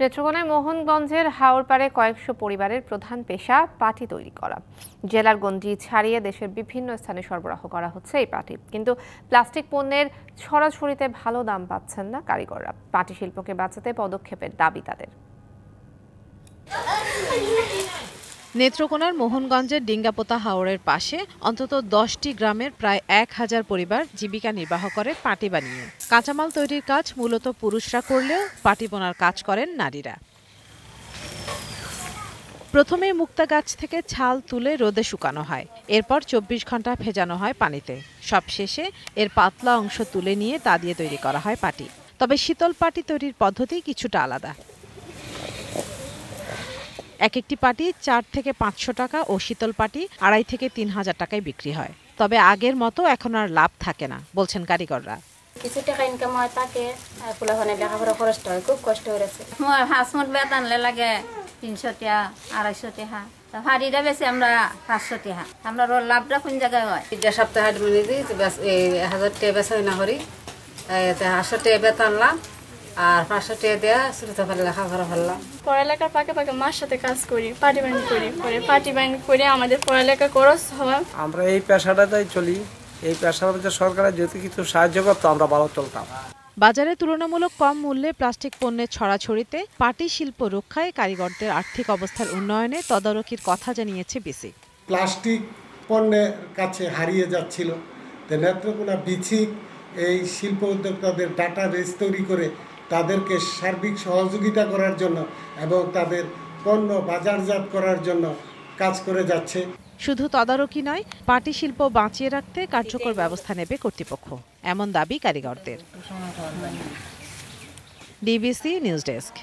নেত্রকোনায় মোহনগঞ্জের হাওড়পাড়ে কয়েকশো পরিবারের প্রধান পেশা পাটি তৈরি করা জেলার গঞ্জি ছাড়িয়ে দেশের বিভিন্ন স্থানে সরবরাহ করা হচ্ছে এই পাটি কিন্তু প্লাস্টিক পণ্যের ছড়াছড়িতে ভালো দাম পাচ্ছেন না কারিগররা পাটি শিল্পকে বাঁচাতে পদক্ষেপের দাবি তাদের নেত্রকোনার মোহনগঞ্জের ডিঙ্গাপোতা হাওরের পাশে অন্তত দশটি গ্রামের প্রায় এক হাজার পরিবার জীবিকা নির্বাহ করে পাটি বানিয়ে কাঁচামাল তৈরির কাজ মূলত পুরুষরা করলেও পাটি বোনার কাজ করেন নারীরা প্রথমে মুক্তা গাছ থেকে ছাল তুলে রোদে শুকানো হয় এরপর চব্বিশ ঘন্টা ভেজানো হয় পানিতে সবশেষে এর পাতলা অংশ তুলে নিয়ে তা দিয়ে তৈরি করা হয় পাটি তবে শীতল পাটি তৈরির পদ্ধতি কিছুটা আলাদা এক একটি পাটি চার থেকে পাঁচশো টাকা ও শীতল পাটি আড়াই থেকে তিন হাজার টাকায় বিক্রি হয় তবে আগের মতো এখন আর লাভ থাকে না বলছেন কারিগররা কিছু টাকা ইনকাম হয় তাকে ফুলাখানে লেখাপড়া খরচটা হয় খুব কষ্ট হয়েছে হাঁস বেত আনলে লাগে তিনশো টাকা আড়াইশো টাকা হাড়িটা বেশি আমরা পাঁচশো টাকা আমরা লাভটা কোন জায়গায় হয় তিনটা সপ্তাহে হাট মিলে দিই হাজার টিয়া বেচা না করি হাঁসশো টাকা বেতন লাভ আর পাঁচশো টাকা দেওয়া শুরুতে ফেললাম খাবার ফেললাম পড়ালেখার পাকে পাকে মার সাথে কাজ করি পার্টি ব্যান্ড করি পরে পার্টি ব্যান্ড করে আমাদের পড়ালেখা করস হয় আমরা এই পেশাটাতেই চলি এই পেশার মধ্যে সরকারের যদি কিছু সাহায্য করতো আমরা ভালো চলতাম বাজারে তুলনামূলক কম মূল্যে প্লাস্টিক পণ্যের ছড়াছড়িতে পাটি শিল্প রক্ষায় কারিগরদের আর্থিক অবস্থার উন্নয়নে তদারকির কথা জানিয়েছে বিসি প্লাস্টিক পণ্যের কাছে হারিয়ে যাচ্ছিল নেত্রকোনা বিচি এই শিল্প উদ্যোক্তাদের ডাটা রেস তৈরি করে তাদেরকে সার্বিক সহযোগিতা করার জন্য এবং তাদের পণ্য বাজারজাত করার জন্য কাজ করে যাচ্ছে শুধু তদারকি নয় পাটি শিল্প বাঁচিয়ে রাখতে কার্যকর ব্যবস্থা নেবে কর্তৃপক্ষ এমন দাবি কারিগরদের ডিবিসি নিউজ ডেস্ক